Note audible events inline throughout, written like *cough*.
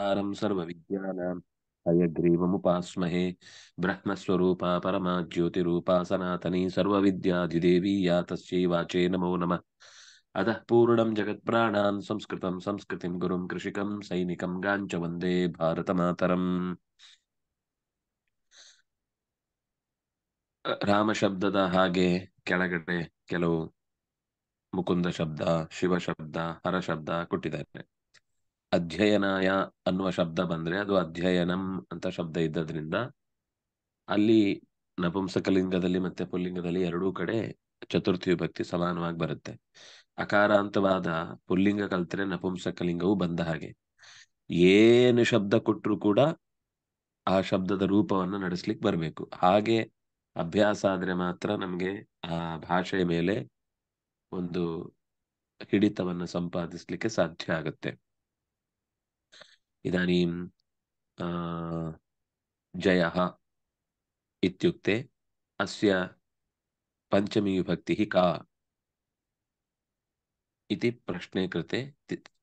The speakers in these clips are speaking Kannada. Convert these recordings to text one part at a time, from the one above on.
ಸಂಸಾರಂ ಸರ್ವವಿಜ್ಞಾನ ಅಯಗ್ರೀವ ಮುಪಾಸ್ಮಹೇ ಬ್ರಹ್ಮಸ್ವರೂಪ ಪರಮ ಜ್ಯೋತಿರೂಪ ಸನಾತನೀ ಸರ್ವವಿದ್ಯಾಧಿದೇವಿ ಯಾ ವಾಚೇ ನಮೋ ನಮಃ ಅಧಃ ಪೂರ್ಣಂ ಜಗತ್ ಪ್ರಾಣಾನ್ ಸಂಸ್ಕೃತ ಸಂಸ್ಕೃತಿ ಗುರುಂ ಕೃಷಿಕಂ ಸೈನಿಕಂ ಗಾಂಚ ವಂದೇ ಭಾರತ ಮಾತರಂ ರಾಮ ಶಬ್ದದ ಹಾಗೆ ಕೆಳಗಡೆ ಕೆಲವು ಮುಕುಂದ ಶಬ್ದ ಶಿವ ಶಬ್ದ ಹರ ಶಬ್ದ ಕೊಟ್ಟಿದ್ದಾರೆ ಅಧ್ಯಯನಾಯ ಅನ್ನುವ ಶಬ್ದ ಬಂದ್ರೆ ಅದು ಅಧ್ಯಯನಂ ಅಂತ ಶಬ್ದ ಇದ್ದದ್ರಿಂದ ಅಲ್ಲಿ ನಪುಂಸಕಲಿಂಗದಲ್ಲಿ ಮತ್ತೆ ಪುಲ್ಲಿಂಗದಲ್ಲಿ ಎರಡೂ ಕಡೆ ಚತುರ್ಥಿ ವಿಭಕ್ತಿ ಸಮಾನವಾಗಿ ಬರುತ್ತೆ ಅಕಾರಾಂತವಾದ ಪುಲ್ಲಿಂಗ ಕಲ್ತ್ರೆ ನಪುಂಸಕಲಿಂಗವೂ ಬಂದ ಹಾಗೆ ಏನು ಶಬ್ದ ಕೊಟ್ಟರು ಕೂಡ ಆ ಶಬ್ದದ ರೂಪವನ್ನು ನಡೆಸ್ಲಿಕ್ಕೆ ಬರಬೇಕು ಹಾಗೆ ಅಭ್ಯಾಸ ಆದ್ರೆ ಮಾತ್ರ ನಮಗೆ ಆ ಭಾಷೆಯ ಮೇಲೆ ಒಂದು ಹಿಡಿತವನ್ನು ಸಂಪಾದಿಸ್ಲಿಕ್ಕೆ ಸಾಧ್ಯ ಆಗುತ್ತೆ इदानीं जयः इत्युक्ते अस्य पञ्चमीविभक्तिः का इति ಪ್ರಶ್ನೆ ಕೃತೆ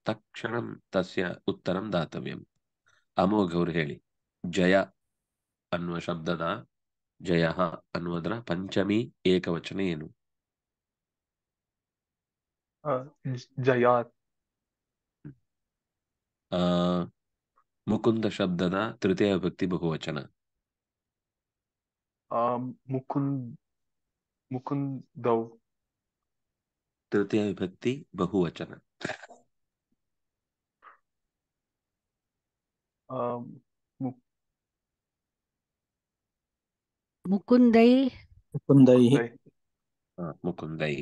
ತಕ್ಷಣ ತಸ್ಯ ಉತ್ತರಂ ದಾತವ್ಯಂ ಅಮೋಘ್ ಅವರು ಹೇಳಿ ಜಯ ಅನ್ನುವ ಶಬ್ದದ ಜಯ ಅನ್ನುವುದರ ಪಂಚಮಿ ಏಕವಚನ ಏನು ಜಯ ಮುಕುಂದ ಶಬ್ದದ ತೃತೀಯ ವಿಭಕ್ತಿ ಬಹುವಚನ ಮುಕುಂದ್ ಮುಕುಂದವ್ ತೃತೀಯ ವಿಭಕ್ತಿ ಬಹುವಚನ मुकुंदई मुकुंदई हाँ मुकुंदई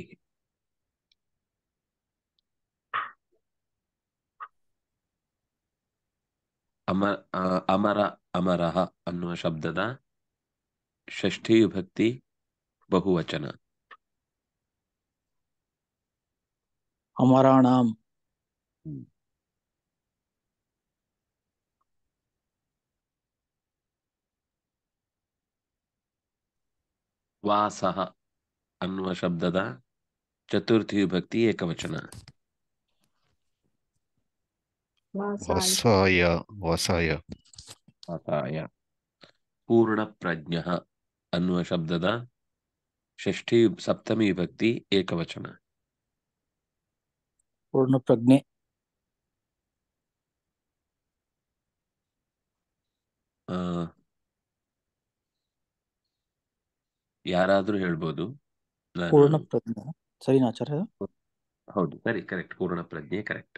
अमर अमर अमर अब्दद षष्ठी विभक्ति बहुवचन अमराण हम्म। वास अन्वशब्द चतुर्थी विभक्ति एकवचना ವಸಾಯ ವಸಾಯ ವಸಾಯ ಪೂರ್ಣ ಪ್ರಜ್ಞ ಅನ್ನುವ ಶಬ್ದದ ಷಷ್ಠಿ ಸಪ್ತಮಿ ವಿಭಕ್ತಿ ಏಕವಚನ ಪೂರ್ಣ ಪ್ರಜ್ಞೆ ಯಾರಾದ್ರೂ ಹೇಳ್ಬೋದು ಪೂರ್ಣ ಪ್ರಜ್ಞೆ ಹೌದು ಸರಿ ಕರೆಕ್ಟ್ ಪೂರ್ಣ ಪ್ರಜ್ಞೆ ಕರೆಕ್ಟ್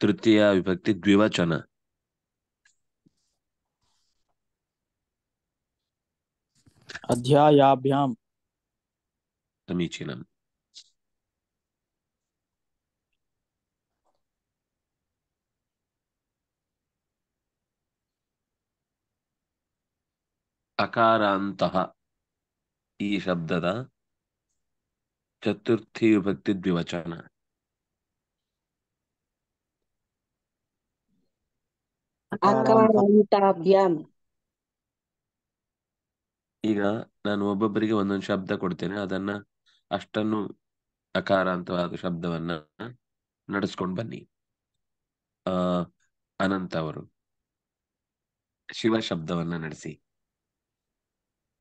तृतीय विभक्ति द्विवचन अध्यायाभ्याम समीचीनम् अकारात ಈ ಶಬ್ದದ ಚತುರ್ಥಿ ವಿಭಕ್ತಿ ದ್ವಿವಚನ ಈಗ ನಾನು ಒಬ್ಬೊಬ್ಬರಿಗೆ ಒಂದೊಂದು ಶಬ್ದ ಕೊಡ್ತೇನೆ ಅದನ್ನ ಅಷ್ಟನ್ನು ಅಕಾರಾಂತವಾದ ಶಬ್ದವನ್ನ ನಡೆಸ್ಕೊಂಡು ಬನ್ನಿ ಆ ಅನಂತ ಅವರು ಶಿವ ಶಬ್ದವನ್ನ ನಡೆಸಿ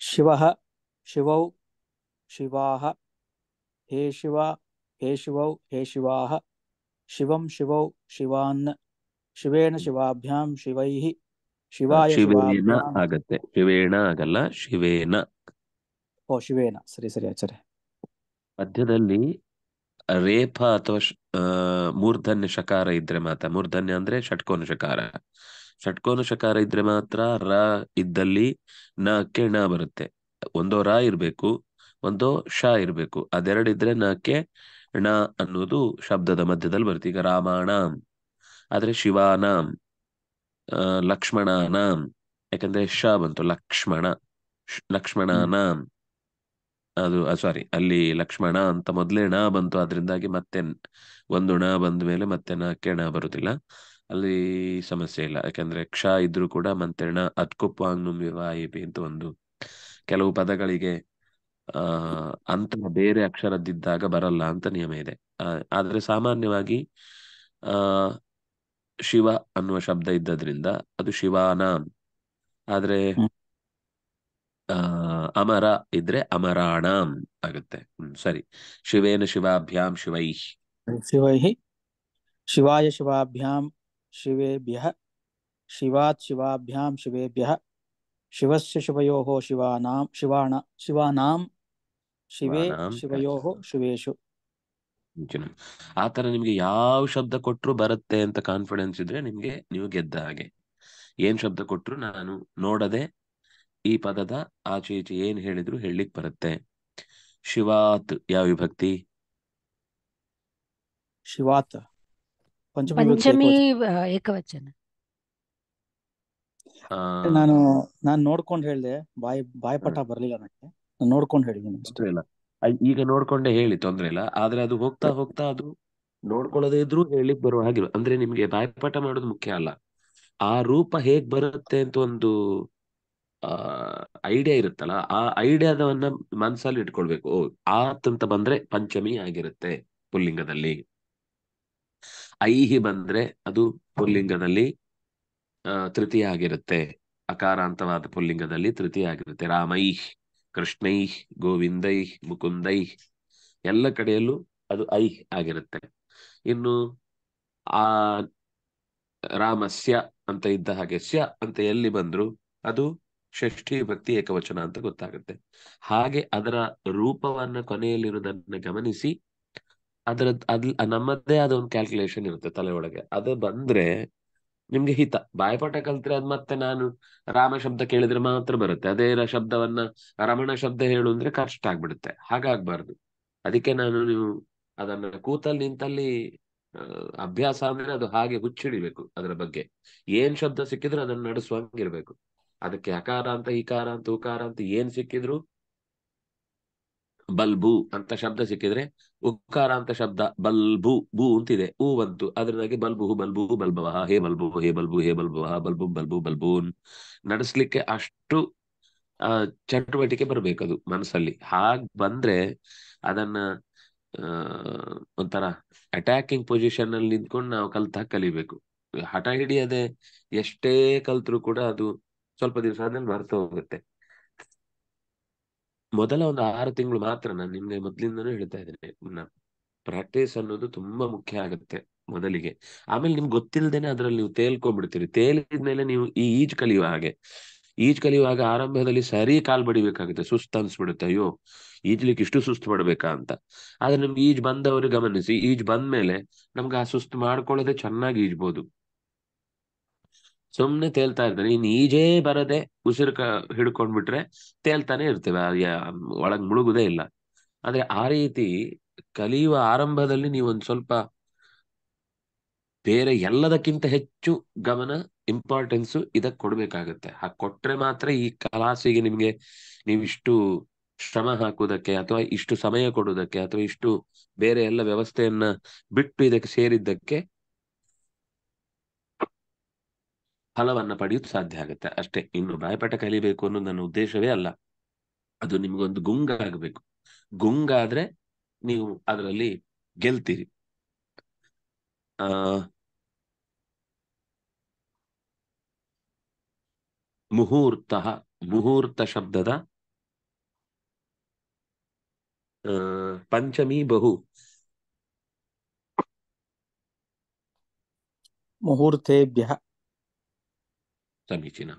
ಶಿವ ಶಿವೌ ಶಿವಾಹ ಹೇ ಶಿವ ಹೇ ಶಿವೌ ಹೇ ಶಿವಾಹ ಶಿವಂ ಶಿವೌ ಶಿವಾನ್ ಶಿವೇಣ ಶಿವಾಭ್ಯಾಂ ಶಿವೈ ಶಿವಾಯ ಶಿವೇನ ಆಗತ್ತೆ ಶಿವೇಣ ಆಗಲ್ಲ ಶಿವೇನ ಓ ಶಿವೇನ ಸರಿ ಸರಿ ಆಚಾರ್ಯ ಮಧ್ಯದಲ್ಲಿ ರೇಫ ಅಥವಾ ಮೂರ್ಧನ್ಯ ಶಕಾರ ಇದ್ರೆ ಮಾತ್ರ ಮೂರ್ಧನ್ಯ ಅಂದ್ರೆ ಷಟ್ಕೋನ ಶಕಾರ ಷಟ್ಕೋನ ಶಕಾರ ಇದ್ರೆ ಮಾತ್ರ ರ ಇದ್ದಲ್ಲಿ ನಕ್ಕೆ ಣ ಬರುತ್ತೆ ಒಂದೋ ರ ಇರ್ಬೇಕು ಒಂದೋ ಶ ಇರ್ಬೇಕು ಅದೆರಡಿದ್ರೆ ನಕ್ಕೆ ಣ ಅನ್ನೋದು ಶಬ್ದದ ಮಧ್ಯದಲ್ಲಿ ಬರುತ್ತೆ ಈಗ ರಾಮಾಯಣ ಆದ್ರೆ ಆ ಲಕ್ಷ್ಮಣಾನಂ ಯಾಕಂದ್ರೆ ಶ ಬಂತು ಲಕ್ಷ್ಮಣ ಲಕ್ಷ್ಮಣಾನಂ ಅದು ಸಾರಿ ಅಲ್ಲಿ ಲಕ್ಷ್ಮಣ ಅಂತ ಮೊದಲೇ ಣ ಬಂತು ಅದರಿಂದಾಗಿ ಮತ್ತೆ ಒಂದು ಣ ಬಂದ ಮೇಲೆ ಮತ್ತೆ ನಕ್ಕೆ ಣ ಬರುದಿಲ್ಲ ಅಲ್ಲಿ ಸಮಸ್ಯೆ ಇಲ್ಲ ಯಾಕಂದ್ರೆ ಕ್ಷ ಇದ್ರು ಕೂಡ ಮತ್ತೆ ಣ ಅತ್ಕುಪ್ವಾಂಗ್ ಅಂತ ಒಂದು ಕೆಲವು ಪದಗಳಿಗೆ ಆ ಅಂತ ಬೇರೆ ಅಕ್ಷರದ್ದಿದ್ದಾಗ ಬರಲ್ಲ ಅಂತ ನಿಯಮ ಇದೆ ಆದ್ರೆ ಸಾಮಾನ್ಯವಾಗಿ ಆ ಶಿವ ಅನ್ನುವ ಶಬ್ದ ಇದ್ದದ್ರಿಂದ ಅದು ಶಿವಾನಾಂ ಆದ್ರೆ ಅಮರ ಇದ್ರೆ ಅಮರಾಣಾಂ ಆಗುತ್ತೆ ಹ್ಮ್ ಸರಿ ಶಿವೇನ ಶಿವಾಭ್ಯಾಂ ಶಿವೈ ಶಿವೈ ಶಿವಾಯ ಶಿವಾಭ್ಯಾಂ ಶಿವೇಭ್ಯ ಶಿವಾತ್ ಶಿವಾಭ್ಯಾಂ ಶಿವೇಭ್ಯ ಶಿವಸ್ಯ ಶಿವಯೋಹೋ ಶಿವಾನಾಂ ಶಿವಾಣ ಶಿವಾನಾಂ ಶಿವೇ ಶಿವಯೋಹೋ ಶಿವೇಶು ಆತರ ಆ ತರ ನಿಮ್ಗೆ ಯಾವ ಶಬ್ದ ಕೊಟ್ರು ಬರುತ್ತೆ ಅಂತ ಕಾನ್ಫಿಡೆನ್ಸ್ ಇದ್ರೆ ನಿಮ್ಗೆ ನೀವು ಗೆದ್ದ ಹಾಗೆ ಏನ್ ಶಬ್ದ ಕೊಟ್ರು ನಾನು ನೋಡದೆ ಈ ಪದದ ಆಚೆ ಈಚೆ ಏನ್ ಹೇಳಿದ್ರು ಹೇಳಲಿಕ್ ಬರುತ್ತೆ ಶಿವಾತ್ ಯಾವ ವಿಭಕ್ತಿ ಶಿವಾತ್ ಪಂಚಮಿ ಏಕವಚನ ನಾನು ನಾನು ನೋಡ್ಕೊಂಡು ಹೇಳ್ದೆ ಬಾಯಿ ಬಾಯ್ ಪಟ ಬರ್ಲಿಲ್ಲ ನನಗೆ ನೋಡ್ಕೊಂಡು ಹೇಳಿದ್ದೀನಿ ಇಲ್ಲ ಈಗ ನೋಡ್ಕೊಂಡೆ ಹೇಳಿ ತೊಂದ್ರೆ ಇಲ್ಲ ಆದ್ರೆ ಅದು ಹೋಗ್ತಾ ಹೋಗ್ತಾ ಅದು ನೋಡ್ಕೊಳ್ಳೋದೇ ಇದ್ರು ಹೇಳಿಕ್ ಬರುವ ಹಾಗೆ ಅಂದ್ರೆ ನಿಮ್ಗೆ ಬಾಯ್ಪಾಠ ಮಾಡೋದು ಮುಖ್ಯ ಅಲ್ಲ ಆ ರೂಪ ಹೇಗ್ ಬರುತ್ತೆ ಅಂತ ಒಂದು ಆ ಐಡಿಯಾ ಇರುತ್ತಲ್ಲ ಆ ಐಡಿಯಾದವನ್ನ ಮನಸ್ಸಲ್ಲಿ ಇಟ್ಕೊಳ್ಬೇಕು ಓ ಆತಂತ ಬಂದ್ರೆ ಪಂಚಮಿ ಆಗಿರುತ್ತೆ ಪುಲ್ಲಿಂಗದಲ್ಲಿ ಐಹಿ ಬಂದ್ರೆ ಅದು ಪುಲ್ಲಿಂಗದಲ್ಲಿ ತೃತೀಯ ಆಗಿರುತ್ತೆ ಅಕಾರಾಂತವಾದ ಪುಲ್ಲಿಂಗದಲ್ಲಿ ತೃತೀಯ ಆಗಿರುತ್ತೆ ರಾಮೈಹಿ ಕೃಷ್ಣೈ ಗೋವಿಂದೈ ಮುಕುಂದೈ ಎಲ್ಲ ಕಡೆಯಲ್ಲೂ ಅದು ಐ ಆಗಿರುತ್ತೆ ಇನ್ನು ಆ ರಾಮಸ್ಯ ಅಂತ ಇದ್ದ ಹಾಗೆ ಸ್ಯ ಅಂತ ಎಲ್ಲಿ ಬಂದ್ರು ಅದು ಷಷ್ಠಿ ಭಕ್ತಿ ಏಕವಚನ ಅಂತ ಗೊತ್ತಾಗುತ್ತೆ ಹಾಗೆ ಅದರ ರೂಪವನ್ನ ಕೊನೆಯಲ್ಲಿರುವುದನ್ನ ಗಮನಿಸಿ ಅದರ ಅದ್ ನಮ್ಮದೇ ಆದ ಒಂದು ಕ್ಯಾಲ್ಕುಲೇಷನ್ ಇರುತ್ತೆ ತಲೆಯೊಳಗೆ ಅದು ಬಂದ್ರೆ ನಿಮ್ಗೆ ಹಿತ ಬಾಯಪಾಠ ಕಲ್ತ್ರೆ ಅದ್ ಮತ್ತೆ ನಾನು ರಾಮ ಶಬ್ದ ಕೇಳಿದ್ರೆ ಮಾತ್ರ ಬರುತ್ತೆ ಅದೇ ಶಬ್ದವನ್ನ ರಮಣ ಶಬ್ದ ಹೇಳು ಅಂದ್ರೆ ಕಷ್ಟ ಆಗ್ಬಿಡುತ್ತೆ ಹಾಗಾಗ್ಬಾರ್ದು ಅದಕ್ಕೆ ನಾನು ನೀವು ಅದನ್ನ ಕೂತಲ್ಲಿ ನಿಂತಲ್ಲಿ ಅಭ್ಯಾಸ ಅಂದ್ರೆ ಅದು ಹಾಗೆ ಹುಚ್ಚಿಡಿಬೇಕು ಅದರ ಬಗ್ಗೆ ಏನ್ ಶಬ್ದ ಸಿಕ್ಕಿದ್ರು ಅದನ್ನ ನಡೆಸುವಂಗಿರ್ಬೇಕು ಅದಕ್ಕೆ ಅಕಾರ ಅಂತ ಈಕಾರ ಅಂತ ಉಕಾರ ಅಂತ ಏನ್ ಸಿಕ್ಕಿದ್ರು ಬಲ್ಬು ಅಂತ ಶಬ್ದ ಸಿಕ್ಕಿದ್ರೆ ಅಂತ ಶಬ್ದ ಬಲ್ಬು ಬೂ ಅಂತಿದೆ ಹೂ ಬಂತು ಹು ಬಲ್ಬು ಹು ಬಲ್ಬ ಹೇ ಬಲ್ಬು ಹೇ ಬಲ್ಬು ಹೇ ಬಲ್ಬುಹ ಬಲ್ಬು ಬಲ್ಬು ಬಲ್ಬೂನ್ ನಡೆಸ್ಲಿಕ್ಕೆ ಅಷ್ಟು ಚಟುವಟಿಕೆ ಬರ್ಬೇಕದು ಮನಸ್ಸಲ್ಲಿ ಹಾಗ್ ಬಂದ್ರೆ ಅದನ್ನ ಒಂಥರ ಅಟ್ಯಾಕಿಂಗ್ ಪೊಸಿಷನ್ ಅಲ್ಲಿ ನಿಂತ್ಕೊಂಡು ನಾವು ಕಲ್ತ ಕಲಿಬೇಕು ಹಠ ಹಿಡಿಯದೆ ಎಷ್ಟೇ ಕಲ್ತ್ರು ಕೂಡ ಅದು ಸ್ವಲ್ಪ ದಿವಸ ಆದ್ಮೇಲೆ ಮರ್ತ ಹೋಗುತ್ತೆ ಮೊದಲ ಒಂದು ಆರು ತಿಂಗಳು ಮಾತ್ರ ನಾನು ನಿಮ್ಗೆ ಮೊದ್ಲಿಂದನೂ ಹೇಳ್ತಾ ಇದ್ದೇನೆ ಪ್ರಾಕ್ಟೀಸ್ ಅನ್ನೋದು ತುಂಬಾ ಮುಖ್ಯ ಆಗುತ್ತೆ ಮೊದಲಿಗೆ ಆಮೇಲೆ ನಿಮ್ಗೆ ಗೊತ್ತಿಲ್ಲದೇನೆ ಅದ್ರಲ್ಲಿ ನೀವು ತೇಲ್ಕೊಂಡ್ಬಿಡ್ತೀರಿ ತೇಲಿದ್ಮೇಲೆ ನೀವು ಈ ಈಜ್ ಕಲಿಯುವ ಹಾಗೆ ಈಜ್ ಕಲಿಯುವಾಗ ಆರಂಭದಲ್ಲಿ ಸರಿ ಕಾಲ್ ಬಡಿಬೇಕಾಗುತ್ತೆ ಸುಸ್ತು ಅನ್ಸ್ಬಿಡುತ್ತೆ ಅಯ್ಯೋ ಈಜ್ಲಿಕ್ಕೆ ಇಷ್ಟು ಸುಸ್ತು ಪಡ್ಬೇಕಾ ಅಂತ ಆದ್ರೆ ನಿಮ್ಗೆ ಈಜ್ ಬಂದವರು ಗಮನಿಸಿ ಈಜ್ ಬಂದ್ಮೇಲೆ ನಮ್ಗೆ ಆ ಸುಸ್ತು ಮಾಡ್ಕೊಳ್ಳೋದೇ ಚೆನ್ನಾಗಿ ಈಜ್ಬೋದು ಸುಮ್ನೆ ತೇಲ್ತಾ ಇರ್ತಾನೆ ಇನ್ ಈಜೇ ಬರದೆ ಉಸಿರು ಕ ಹಿಡ್ಕೊಂಡ್ಬಿಟ್ರೆ ತೇಲ್ತಾನೆ ಇರ್ತೇವೆ ಒಳಗ್ ಮುಳುಗುದೇ ಇಲ್ಲ ಆದ್ರೆ ಆ ರೀತಿ ಕಲಿಯುವ ಆರಂಭದಲ್ಲಿ ನೀವೊಂದ್ ಸ್ವಲ್ಪ ಬೇರೆ ಎಲ್ಲದಕ್ಕಿಂತ ಹೆಚ್ಚು ಗಮನ ಇಂಪಾರ್ಟೆನ್ಸ್ ಇದಕ್ ಕೊಡ್ಬೇಕಾಗತ್ತೆ ಆ ಕೊಟ್ರೆ ಮಾತ್ರ ಈ ಕಲಾಸಿಗೆ ನಿಮ್ಗೆ ನೀವಿಷ್ಟು ಶ್ರಮ ಹಾಕುವುದಕ್ಕೆ ಅಥವಾ ಇಷ್ಟು ಸಮಯ ಕೊಡುವುದಕ್ಕೆ ಅಥವಾ ಇಷ್ಟು ಬೇರೆ ಎಲ್ಲ ವ್ಯವಸ್ಥೆಯನ್ನ ಬಿಟ್ಟು ಇದಕ್ಕೆ ಸೇರಿದ್ದಕ್ಕೆ ಫಲವನ್ನು ಪಡೆಯೋದು ಸಾಧ್ಯ ಆಗುತ್ತೆ ಅಷ್ಟೇ ಇನ್ನು ಬಾಯಪಾಠ ಕಲಿಬೇಕು ಅನ್ನೋದು ನನ್ನ ಉದ್ದೇಶವೇ ಅಲ್ಲ ಅದು ನಿಮ್ಗೊಂದು ಗುಂಗಾಗಬೇಕು ಗುಂಗಾದ್ರೆ ನೀವು ಅದರಲ್ಲಿ ಗೆಲ್ತೀರಿ ಮುಹೂರ್ತ ಮುಹೂರ್ತ ಶಬ್ದದ ಪಂಚಮಿ ಬಹು ಮುಹೂರ್ತೇಭ್ಯ ಸಮೀಚೀನ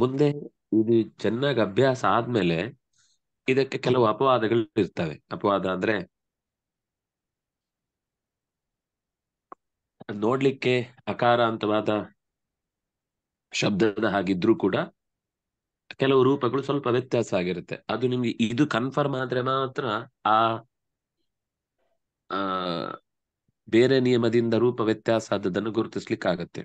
ಮುಂದೆ ಇದು ಚೆನ್ನಾಗಿ ಅಭ್ಯಾಸ ಆದ್ಮೇಲೆ ಇದಕ್ಕೆ ಕೆಲವು ಅಪವಾದಗಳು ಇರ್ತವೆ ಅಪವಾದ ಅಂದ್ರೆ ನೋಡ್ಲಿಕ್ಕೆ ಅಕಾರ ಅಂತವಾದ ಶಬ್ದದ ಹಾಗಿದ್ರೂ ಕೂಡ ಕೆಲವು ರೂಪಗಳು ಸ್ವಲ್ಪ ವ್ಯತ್ಯಾಸ ಆಗಿರುತ್ತೆ ಅದು ನಿಮ್ಗೆ ಇದು ಕನ್ಫರ್ಮ್ ಆದ್ರೆ ಮಾತ್ರ ಆ ಬೇರೆ ನಿಯಮದಿಂದ ರೂಪ ವ್ಯತ್ಯಾಸ ಆದದನ್ನು ಆಗತ್ತೆ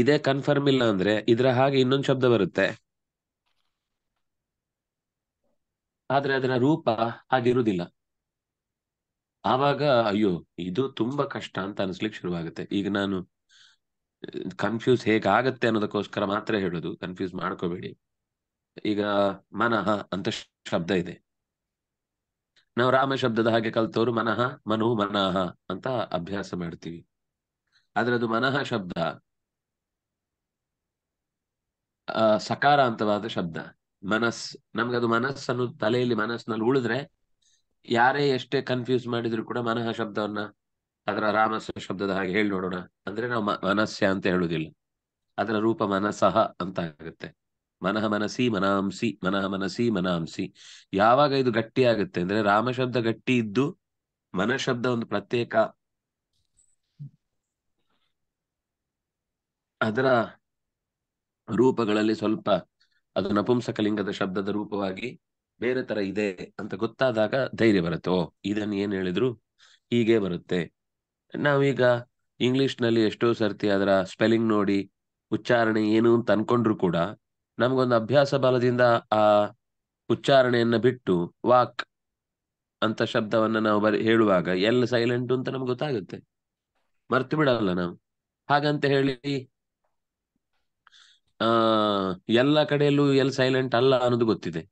ಇದೇ ಕನ್ಫರ್ಮ್ ಇಲ್ಲ ಅಂದ್ರೆ ಇದರ ಹಾಗೆ ಇನ್ನೊಂದು ಶಬ್ದ ಬರುತ್ತೆ ಆದ್ರೆ ಅದರ ರೂಪ ಹಾಗಿರುವುದಿಲ್ಲ ಆವಾಗ ಅಯ್ಯೋ ಇದು ತುಂಬಾ ಕಷ್ಟ ಅಂತ ಅನಿಸ್ಲಿಕ್ಕೆ ಶುರುವಾಗುತ್ತೆ ಈಗ ನಾನು ಕನ್ಫ್ಯೂಸ್ ಹೇಗಾಗತ್ತೆ ಅನ್ನೋದಕ್ಕೋಸ್ಕರ ಮಾತ್ರ ಹೇಳೋದು ಕನ್ಫ್ಯೂಸ್ ಮಾಡ್ಕೋಬೇಡಿ ಈಗ ಮನಃ ಅಂತ ಶಬ್ದ ಇದೆ ನಾವು ರಾಮ ಶಬ್ದದ ಹಾಗೆ ಕಲ್ತವರು ಮನಃ ಮನು ಮನಃ ಅಂತ ಅಭ್ಯಾಸ ಮಾಡ್ತೀವಿ ಆದ್ರೆ ಅದು ಮನಃ ಶಬ್ದ ಸಕಾರ ಅಂತವಾದ ಶಬ್ದ ಮನಸ್ ನಮ್ಗದು ಮನಸ್ಸನ್ನು ತಲೆಯಲ್ಲಿ ಮನಸ್ಸಿನಲ್ಲಿ ಉಳಿದ್ರೆ ಯಾರೇ ಎಷ್ಟೇ ಕನ್ಫ್ಯೂಸ್ ಮಾಡಿದ್ರು ಕೂಡ ಮನಃ ಶಬ್ದವನ್ನ ಅದರ ರಾಮಸ ಶಬ್ದದ ಹಾಗೆ ಹೇಳಿ ನೋಡೋಣ ಅಂದ್ರೆ ನಾವು ಮನಸ್ಯ ಅಂತ ಹೇಳುದಿಲ್ಲ ಅದರ ರೂಪ ಮನಸ್ಸಹ ಅಂತ ಆಗುತ್ತೆ ಮನಃ ಮನಸಿ ಮನಾಂಸಿ ಮನಃ ಮನಸಿ ಮನಾಂಸಿ ಯಾವಾಗ ಇದು ಗಟ್ಟಿ ಆಗುತ್ತೆ ಅಂದ್ರೆ ರಾಮ ಶಬ್ದ ಗಟ್ಟಿ ಇದ್ದು ಮನ ಶಬ್ದ ಒಂದು ಪ್ರತ್ಯೇಕ ಅದರ ರೂಪಗಳಲ್ಲಿ ಸ್ವಲ್ಪ ಅದು ನಪುಂಸಕಲಿಂಗದ ಶಬ್ದದ ರೂಪವಾಗಿ ಬೇರೆ ತರ ಇದೆ ಅಂತ ಗೊತ್ತಾದಾಗ ಧೈರ್ಯ ಬರುತ್ತೆ ಓ ಇದನ್ನ ಏನ್ ಹೇಳಿದ್ರು ಹೀಗೆ ಬರುತ್ತೆ ನಾವೀಗ ಇಂಗ್ಲಿಷ್ ನಲ್ಲಿ ಎಷ್ಟೋ ಸರ್ತಿ ಅದರ ಸ್ಪೆಲ್ಲಿಂಗ್ ನೋಡಿ ಉಚ್ಚಾರಣೆ ಏನು ಅಂತ ಅನ್ಕೊಂಡ್ರು ಕೂಡ ನಮಗೊಂದು ಅಭ್ಯಾಸ ಬಲದಿಂದ ಆ ಉಚ್ಚಾರಣೆಯನ್ನ ಬಿಟ್ಟು ವಾಕ್ ಅಂತ ಶಬ್ದವನ್ನ ನಾವು ಬರಿ ಹೇಳುವಾಗ ಎಲ್ ಸೈಲೆಂಟ್ ಅಂತ ನಮ್ಗೆ ಗೊತ್ತಾಗುತ್ತೆ ಮರ್ತು ಬಿಡಲ್ಲ ನಾವು ಹಾಗಂತ ಹೇಳಿ ಆ ಎಲ್ಲ ಕಡೆಯಲ್ಲೂ ಎಲ್ ಸೈಲೆಂಟ್ ಅಲ್ಲ ಅನ್ನೋದು ಗೊತ್ತಿದೆ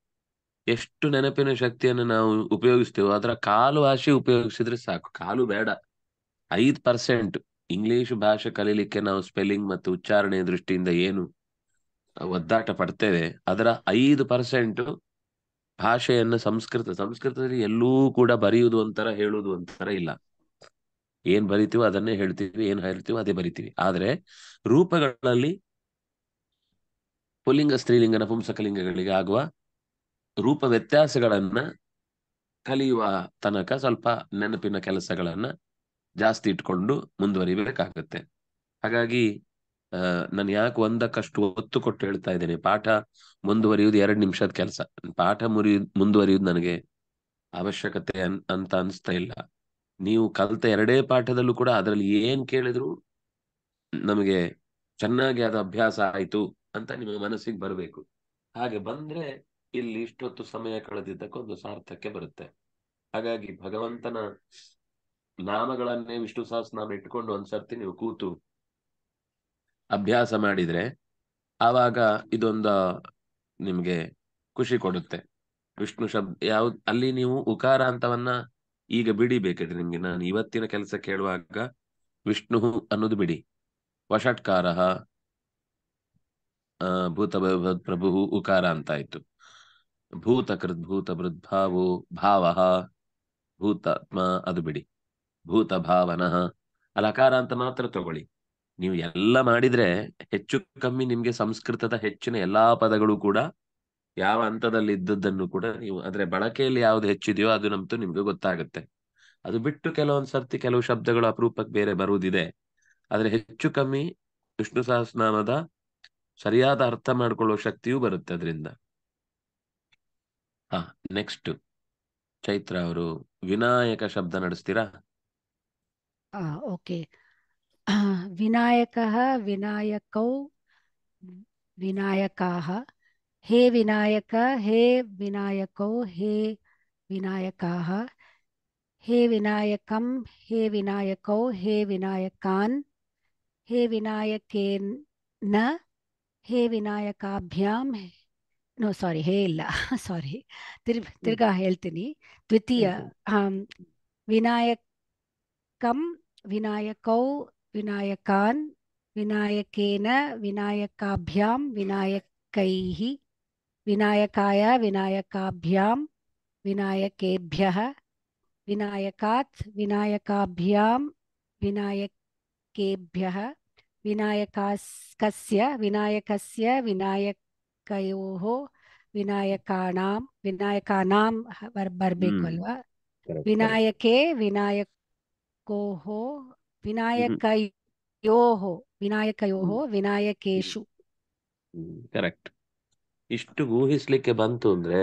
ಎಷ್ಟು ನೆನಪಿನ ಶಕ್ತಿಯನ್ನು ನಾವು ಉಪಯೋಗಿಸ್ತೇವೋ ಅದರ ಕಾಲು ಭಾಷೆ ಉಪಯೋಗಿಸಿದ್ರೆ ಸಾಕು ಕಾಲು ಬೇಡ ಐದು ಪರ್ಸೆಂಟ್ ಇಂಗ್ಲಿಷ್ ಭಾಷೆ ಕಲೀಲಿಕ್ಕೆ ನಾವು ಸ್ಪೆಲ್ಲಿಂಗ್ ಮತ್ತು ಉಚ್ಚಾರಣೆಯ ದೃಷ್ಟಿಯಿಂದ ಏನು ಒದ್ದಾಟ ಪಡ್ತೇವೆ ಅದರ ಐದು ಪರ್ಸೆಂಟ್ ಭಾಷೆಯನ್ನು ಸಂಸ್ಕೃತ ಸಂಸ್ಕೃತದಲ್ಲಿ ಎಲ್ಲೂ ಕೂಡ ಬರೆಯುವುದು ಒಂಥರ ಹೇಳುವುದು ಒಂಥರ ಇಲ್ಲ ಏನ್ ಬರಿತೀವೋ ಅದನ್ನೇ ಹೇಳ್ತೀವಿ ಏನ್ ಹೇಳ್ತೀವೋ ಅದೇ ಬರಿತೀವಿ ಆದ್ರೆ ರೂಪಗಳಲ್ಲಿ ಪುಲ್ಲಿಂಗ ಸ್ತ್ರೀಲಿಂಗ ಪುಂಸಕಲಿಂಗಗಳಿಗೆ ಆಗುವ ರೂಪ ವ್ಯತ್ಯಾಸಗಳನ್ನ ಕಲಿಯುವ ತನಕ ಸ್ವಲ್ಪ ನೆನಪಿನ ಕೆಲಸಗಳನ್ನ ಜಾಸ್ತಿ ಇಟ್ಕೊಂಡು ಮುಂದುವರಿಬೇಕಾಗತ್ತೆ ಹಾಗಾಗಿ ನಾನು ಯಾಕೆ ಒಂದಕ್ಕಷ್ಟು ಒತ್ತು ಕೊಟ್ಟು ಹೇಳ್ತಾ ಇದ್ದೇನೆ ಪಾಠ ಮುಂದುವರಿಯುವುದು ಎರಡು ನಿಮಿಷದ ಕೆಲಸ ಪಾಠ ಮುರಿಯು ಮುಂದುವರಿಯುವುದು ನನಗೆ ಅವಶ್ಯಕತೆ ಅನ್ ಅಂತ ಅನ್ಸ್ತಾ ಇಲ್ಲ ನೀವು ಕಲಿತ ಎರಡೇ ಪಾಠದಲ್ಲೂ ಕೂಡ ಅದರಲ್ಲಿ ಏನ್ ಕೇಳಿದ್ರು ನಮಗೆ ಚೆನ್ನಾಗಿ ಅದು ಅಭ್ಯಾಸ ಆಯ್ತು ಅಂತ ನಿಮ್ಮ ಮನಸ್ಸಿಗೆ ಬರಬೇಕು ಹಾಗೆ ಬಂದ್ರೆ ಇಲ್ಲಿ ಇಷ್ಟೊತ್ತು ಸಮಯ ಒಂದು ಸಾರ್ಥಕ್ಕೆ ಬರುತ್ತೆ ಹಾಗಾಗಿ ಭಗವಂತನ ನಾಮಗಳನ್ನೇ ವಿಷ್ಣು ಸಹಸ್ರನಾಮ ಇಟ್ಕೊಂಡು ಒಂದ್ಸರ್ತಿ ನೀವು ಕೂತು ಅಭ್ಯಾಸ ಮಾಡಿದರೆ ಆವಾಗ ಇದೊಂದು ನಿಮಗೆ ಖುಷಿ ಕೊಡುತ್ತೆ ವಿಷ್ಣು ಶಬ್ದ ಯಾವ ಅಲ್ಲಿ ನೀವು ಉಕಾರ ಅಂತವನ್ನ ಈಗ ಬಿಡಿ ಬೇಕಿದ್ರೆ ನಿಮ್ಗೆ ನಾನು ಇವತ್ತಿನ ಕೆಲಸ ಕೇಳುವಾಗ ವಿಷ್ಣು ಅನ್ನೋದು ಬಿಡಿ ವಷಟ್ಕಾರ ಭೂತ ಪ್ರಭು ಉಕಾರ ಅಂತ ಆಯ್ತು ಭೂತ ಕೃತ್ ಭೂತ ಭಾವ ಭೂತಾತ್ಮ ಅದು ಬಿಡಿ ಭೂತ ಭಾವನಃ ಅಲಕಾರ ಅಂತ ಮಾತ್ರ ತಗೊಳ್ಳಿ ನೀವು ಎಲ್ಲ ಮಾಡಿದ್ರೆ ಹೆಚ್ಚು ಕಮ್ಮಿ ನಿಮ್ಗೆ ಸಂಸ್ಕೃತದ ಹೆಚ್ಚಿನ ಎಲ್ಲಾ ಪದಗಳು ಕೂಡ ಯಾವ ಹಂತದಲ್ಲಿ ಇದ್ದದ್ದನ್ನು ಕೂಡ ನೀವು ಅಂದ್ರೆ ಬಳಕೆಯಲ್ಲಿ ಯಾವ್ದು ಹೆಚ್ಚಿದೆಯೋ ಅದು ನಮ್ದು ನಿಮ್ಗೆ ಗೊತ್ತಾಗುತ್ತೆ ಅದು ಬಿಟ್ಟು ಕೆಲವೊಂದ್ ಸರ್ತಿ ಕೆಲವು ಶಬ್ದಗಳು ಅಪರೂಪಕ್ಕೆ ಬೇರೆ ಬರುವುದಿದೆ ಆದ್ರೆ ಹೆಚ್ಚು ಕಮ್ಮಿ ವಿಷ್ಣು ಸಹಸ್ರನಾಮದ ಸರಿಯಾದ ಅರ್ಥ ಮಾಡಿಕೊಳ್ಳುವ ಶಕ್ತಿಯೂ ಬರುತ್ತೆ ಅದರಿಂದ ಹಾ ನೆಕ್ಸ್ಟ್ ಚೈತ್ರ ಅವರು ವಿನಾಯಕ ಶಬ್ದ ನಡೆಸ್ತೀರಾ ಓಕೆ विनायक विनायक विनायक हे विनायक हे विनायक हे विनायक हे विनायक हे विनायक हे विनायका हे विनायक हे विनायकाभ्या नो सॉरी हे इला *laughs* सॉरी तिर तिर्ग हेल्ती द्वितीय विनायक विनायक विनायकान् विनायकेन विनायकाभ्यां विनायकैः विनायकाय विनायकाभ्यां विनायकेभ्यः विनायकात् विनायकाभ्यां विनायकेभ्यः विनायकास्कस्य विनायकस्य विनायकयोः विनायकानां विनायकानां बर्बेक् हम्म, विनायके विनायकोः ವಿನಾಯಕಯೋಹ ವಿನಾಯಕಯೋಹ ವಿನಾಯಕೇಶು ಕರೆಕ್ಟ್ ಇಷ್ಟು ಊಹಿಸ್ಲಿಕ್ಕೆ ಬಂತು ಅಂದ್ರೆ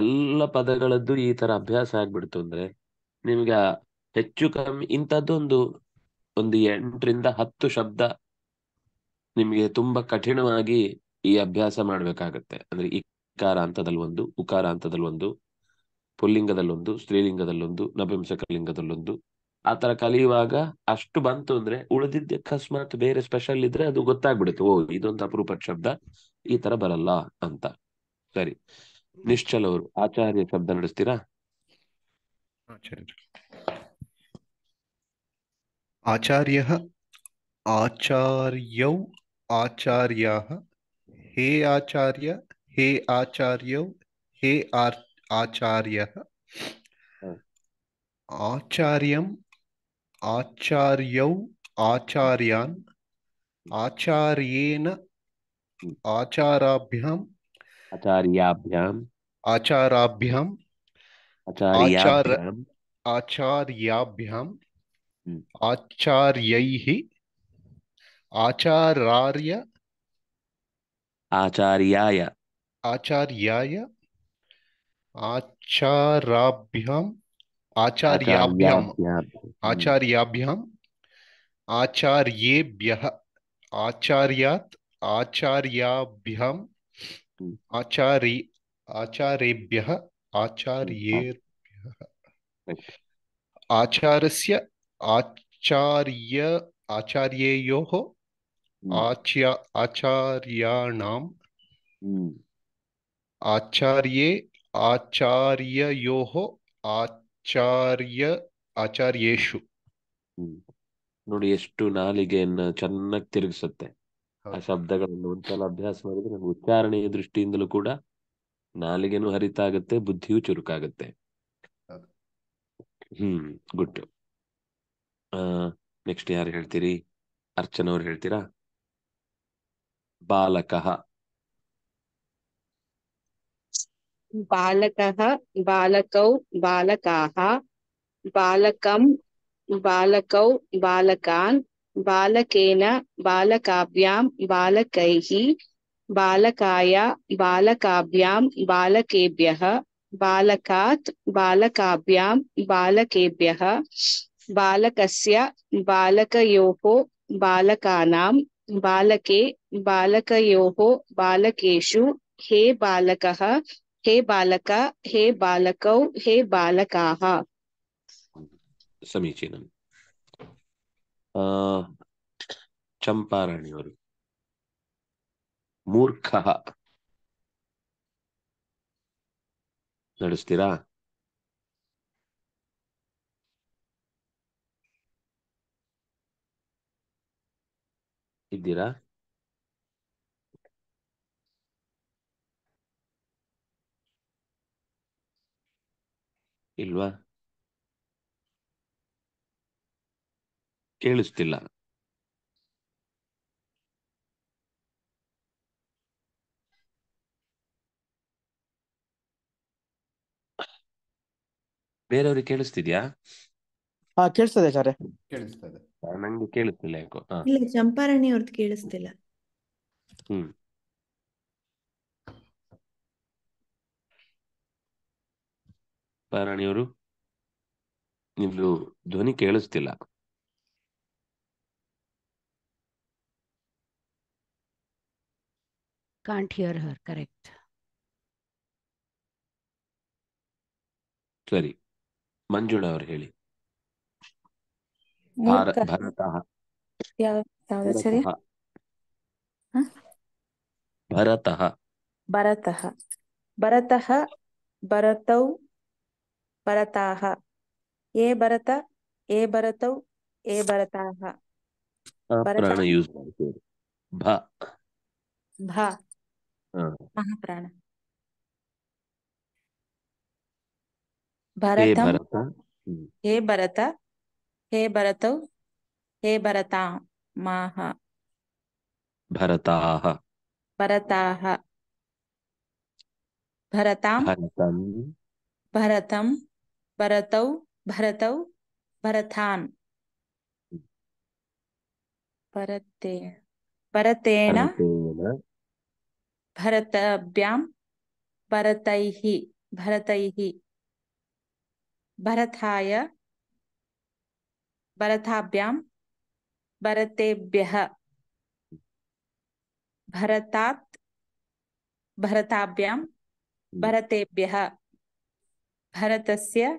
ಎಲ್ಲ ಪದಗಳದ್ದು ಈ ತರ ಅಭ್ಯಾಸ ಆಗ್ಬಿಡ್ತು ಅಂದ್ರೆ ನಿಮ್ಗೆ ಹೆಚ್ಚು ಕಮ್ಮಿ ಇಂಥದ್ದೊಂದು ಒಂದು ಎಂಟರಿಂದ ಹತ್ತು ಶಬ್ದ ನಿಮ್ಗೆ ತುಂಬಾ ಕಠಿಣವಾಗಿ ಈ ಅಭ್ಯಾಸ ಮಾಡ್ಬೇಕಾಗತ್ತೆ ಅಂದ್ರೆ ಇಕಾರ ಹಂತದಲ್ಲಿ ಒಂದು ಉಕಾರ ಹಂತದಲ್ಲಿ ಒಂದು ಪುಲ್ಲಿಂಗದಲ್ಲೊಂದು ಸ್ತ್ರೀಲಿಂಗದಲ್ಲೊಂದು ನಪುಂಸಕಲಿಂಗದಲ್ಲೊಂದು ಆತರ ಕಲಿಯುವಾಗ ಅಷ್ಟು ಬಂತು ಅಂದ್ರೆ ಉಳಿದಿದ್ದ ಅಕಸ್ಮಾತ್ ಬೇರೆ ಸ್ಪೆಷಲ್ ಇದ್ರೆ ಅದು ಗೊತ್ತಾಗ್ಬಿಡುತ್ತೆ ಓ ಇದೊಂದು ಅಪರೂಪದ ಶಬ್ದ ಈ ತರ ಬರಲ್ಲ ಅಂತ ಸರಿ ನಿಶ್ಚಲ ಅವರು ಆಚಾರ್ಯ ಶಬ್ದ ನಡೆಸ್ತೀರಾ ಆಚಾರ್ಯ ಆಚಾರ್ಯೌ ಆಚಾರ್ಯ ಹೇ ಆಚಾರ್ಯ ಹೇ ಆಚಾರ್ಯೌ ಹೇ ಆಚಾರ್ಯ ಆಚಾರ್ಯಂ आचार्यौ आचार्यान् आचार्येण आचाराभ्याम् आचार्याभ्याम् आचाराभ्याम् आचार्याभ्याम् हम्म। आचार्यैः आचार्याय आचार्याय आचाराभ्याम् आचार्याभ्याम आचार्याभ्याम आचार्येभ्यः आचार्यात् आचार्याभ्याम आचार्य हम्म। आचार्येभ्यः आचार्येभ्यः आचारस्य आचार्य आचार्ययोः हम्म। आच्य आचार्याणाम् हम्म। आचार्ये आचार्ययोः आचार्य ಆಚಾರ್ಯ ಆಚಾರ್ಯೇಶು ನೋಡಿ ಎಷ್ಟು ನಾಲಿಗೆಯನ್ನ ಚೆನ್ನಾಗಿ ತಿರುಗಿಸುತ್ತೆ ಆ ಶಬ್ದಗಳನ್ನು ಒಂದ್ಸಲ ಅಭ್ಯಾಸ ಮಾಡಿದ್ರೆ ನಮ್ಗೆ ಉಚ್ಚಾರಣೆಯ ದೃಷ್ಟಿಯಿಂದಲೂ ಕೂಡ ನಾಲಿಗೆನು ಹರಿತಾಗತ್ತೆ ಬುದ್ಧಿಯು ಚುರುಕಾಗುತ್ತೆ ಹ್ಮ್ ಗುಡ್ ನೆಕ್ಸ್ಟ್ ಯಾರು ಹೇಳ್ತೀರಿ ಅರ್ಚನವ್ರು ಹೇಳ್ತೀರಾ ಬಾಲಕಃ बालकः बालकौ बालकौ बालकेन बालकैः बालकाय बालकाभ्यां बालकेभ्यः बालकात् बालकेभ्यः बालकस्य बालकयोः बालकानां बालके बालकयोः बालकेषु हे बालकः हे बालक हे बालकौ हे बालका समीचीन चंपारण्य मूर्ख नडस्तीरा इदिरा ಇಲ್ವಾ ಕೇಳಿಸ್ತಿಲ್ಲ ಬೇರೆಯವ್ರಿಗೆ ಕೇಳಿಸ್ತಿದ್ಯಾ ಹಾ ಕೇಳಿಸ್ತದೆ ಸರ್ ಕೇಳಿಸ್ತದೆ ನಂಗೆ ಕೇಳಿಸ್ತಿಲ್ಲ ಯಾಕೋ ಚಂಪಾರಣಿ ಅವ್ರದ್ದು ಕೇಳಿಸ್ತಿಲ್ಲ ಹ್ಮ್ ಪಾರಾಣಿಯವರು ನಿಮ್ದು ಧ್ವನಿ ಕೇಳಿಸ್ತಿಲ್ಲ ಕಾಂಟ್ ಹಿಯರ್ ಹರ್ ಕರೆಕ್ಟ್ ಸರಿ ಮಂಜುಳ ಅವ್ರು ಹೇಳಿ ಭರತಃ ಭರತಃ ಭರತಃ ಭರತೌ भरताः ए भरत ए भरतौ ए भरताः महाप्राण भरतं हे भरत हे भरतौ हे भरता माः भरताः भरताः भरतां भरतं भरत भरतौ भरथान परते परतेन भरतैः भरतैः भरताय भरताभ्यां भरतेभ्यः भरतात् भरताभ्यां हम्म। भरतेभ्यः भरतस्य